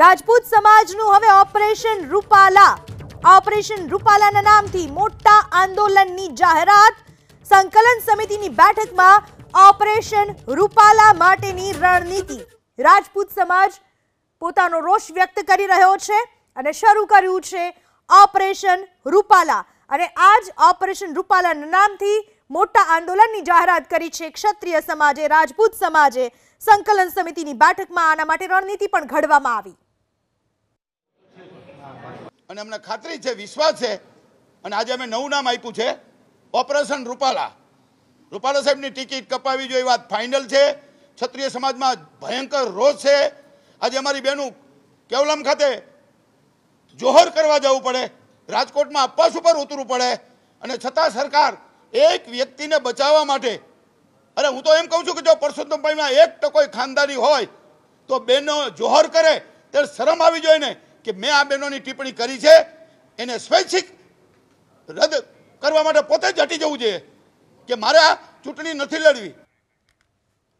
રાજપૂત સમાજનું હવે operation Rupala operation રૂપાલાના નામથી મોટા આંદોલનની જાહેરાત સંકલન સમિતિની બેઠકમાં ઓપરેશન રૂપાલા માટેની રણનીતિ રાજપૂત સમાજ પોતાનો રોષ વ્યક્ત કરી રહ્યો છે અને શરૂ કર્યું છે ઓપરેશન રૂપાલા અને આજ ઓપરેશન રૂપાલાના નામથી મોટા આંદોલનની જાહેરાત કરી છે ક્ષત્રિય સમાજે રાજપૂત સમાજે સંકલન સમિતિની બેઠકમાં આના માટે રણનીતિ પણ ઘડવામાં આવી અને અમને ખાતરી છે વિશ્વાસ છે અને આજે અમે નવું નામ આપ્યું છે ઓપરેશન રૂપાલા રૂપાલા સાહેબની ટિકિટ કપાવી જોઈએ વાત ફાઇનલ છે ક્ષત્રિય સમાજમાં ભયંકર રોષ છે આજે અમારી બહેનું કેવલમ ખાતે જોહર કરવા જવું પડે રાજકોટમાં અપવાસ ઉપર ઉતરવું પડે અને છતાં સરકાર એક વ્યક્તિને બચાવવા માટે અરે હું તો એમ કહું છું કે જો પરસોત્તમભાઈમાં એક ટકોય ખાનદારી હોય તો બેનો જોહર કરે ત્યારે શરમ આવી જોઈએ ને કે મેં આ બહેનોની ટિપ્પણી કરી છે એને સ્વૈચ્છિક રદ કરવા માટે પોતે જ હટી જવું જોઈએ કે મારે આ ચૂંટણી નથી લડવી